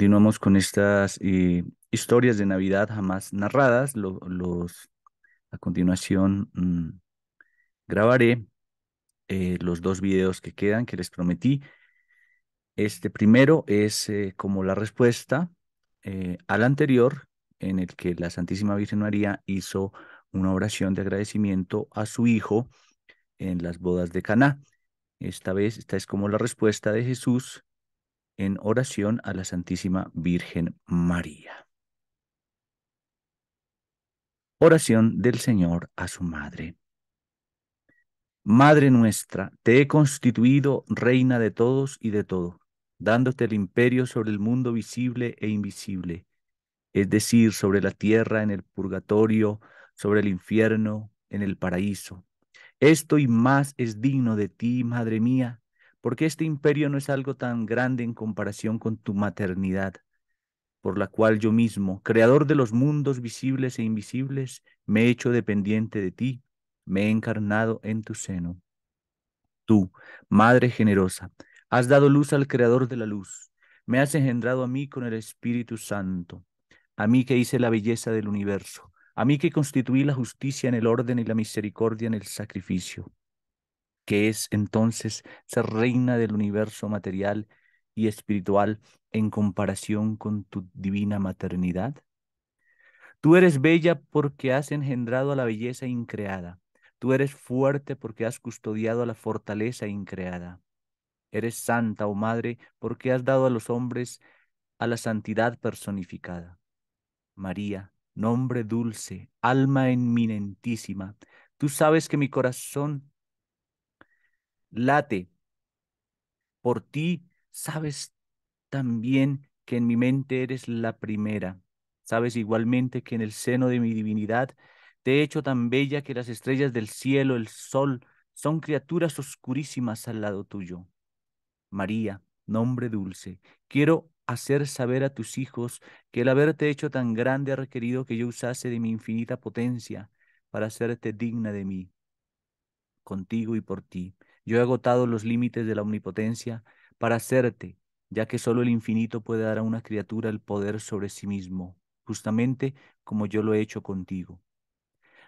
continuamos con estas eh, historias de Navidad jamás narradas. los, a continuación mm, grabaré eh, los dos videos que quedan que les prometí. Este primero es eh, como la respuesta al anterior, en el que la Santísima Virgen María hizo una oración de agradecimiento a su hijo en las bodas de Caná. Esta vez, esta es como la respuesta de Jesús en oración a la Santísima Virgen María. Oración del Señor a su Madre. Madre nuestra, te he constituido reina de todos y de todo, dándote el imperio sobre el mundo visible e invisible, es decir, sobre la tierra, en el purgatorio, sobre el infierno, en el paraíso. Esto y más es digno de ti, Madre mía, porque este imperio no es algo tan grande en comparación con tu maternidad, por la cual yo mismo, creador de los mundos visibles e invisibles, me he hecho dependiente de ti, me he encarnado en tu seno. Tú, Madre generosa, has dado luz al Creador de la luz, me has engendrado a mí con el Espíritu Santo, a mí que hice la belleza del universo, a mí que constituí la justicia en el orden y la misericordia en el sacrificio que es entonces ser reina del universo material y espiritual en comparación con tu divina maternidad? Tú eres bella porque has engendrado a la belleza increada. Tú eres fuerte porque has custodiado a la fortaleza increada. Eres santa, o Madre, porque has dado a los hombres a la santidad personificada. María, nombre dulce, alma eminentísima, tú sabes que mi corazón late. Por ti sabes también que en mi mente eres la primera. Sabes igualmente que en el seno de mi divinidad te he hecho tan bella que las estrellas del cielo, el sol, son criaturas oscurísimas al lado tuyo. María, nombre dulce, quiero hacer saber a tus hijos que el haberte hecho tan grande ha requerido que yo usase de mi infinita potencia para hacerte digna de mí, contigo y por ti yo he agotado los límites de la omnipotencia para hacerte, ya que solo el infinito puede dar a una criatura el poder sobre sí mismo, justamente como yo lo he hecho contigo.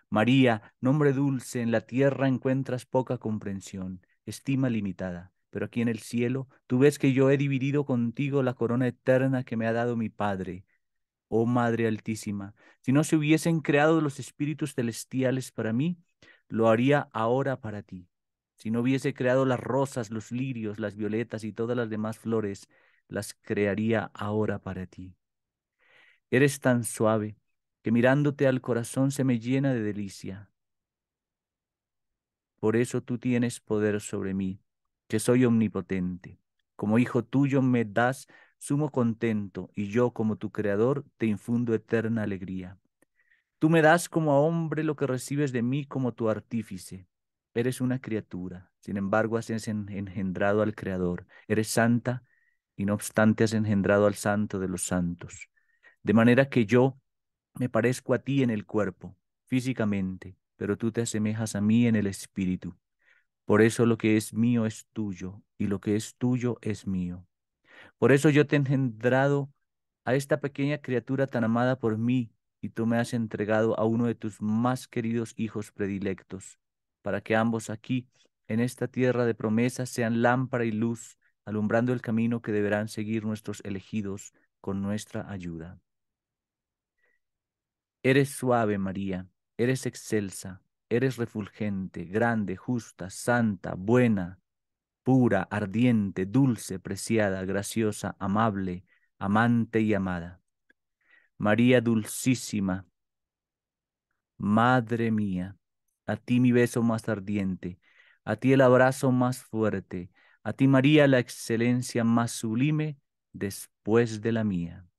María, nombre dulce, en la tierra encuentras poca comprensión, estima limitada, pero aquí en el cielo tú ves que yo he dividido contigo la corona eterna que me ha dado mi Padre. Oh Madre Altísima, si no se hubiesen creado los espíritus celestiales para mí, lo haría ahora para ti. Si no hubiese creado las rosas, los lirios, las violetas y todas las demás flores, las crearía ahora para ti. Eres tan suave que mirándote al corazón se me llena de delicia. Por eso tú tienes poder sobre mí, que soy omnipotente. Como hijo tuyo me das sumo contento y yo como tu creador te infundo eterna alegría. Tú me das como a hombre lo que recibes de mí como tu artífice. Eres una criatura, sin embargo has engendrado al Creador. Eres santa y no obstante has engendrado al Santo de los santos. De manera que yo me parezco a ti en el cuerpo, físicamente, pero tú te asemejas a mí en el espíritu. Por eso lo que es mío es tuyo y lo que es tuyo es mío. Por eso yo te he engendrado a esta pequeña criatura tan amada por mí y tú me has entregado a uno de tus más queridos hijos predilectos para que ambos aquí, en esta tierra de promesas, sean lámpara y luz, alumbrando el camino que deberán seguir nuestros elegidos con nuestra ayuda. Eres suave, María, eres excelsa, eres refulgente, grande, justa, santa, buena, pura, ardiente, dulce, preciada, graciosa, amable, amante y amada. María dulcísima, Madre mía, a ti mi beso más ardiente, a ti el abrazo más fuerte, a ti María la excelencia más sublime después de la mía.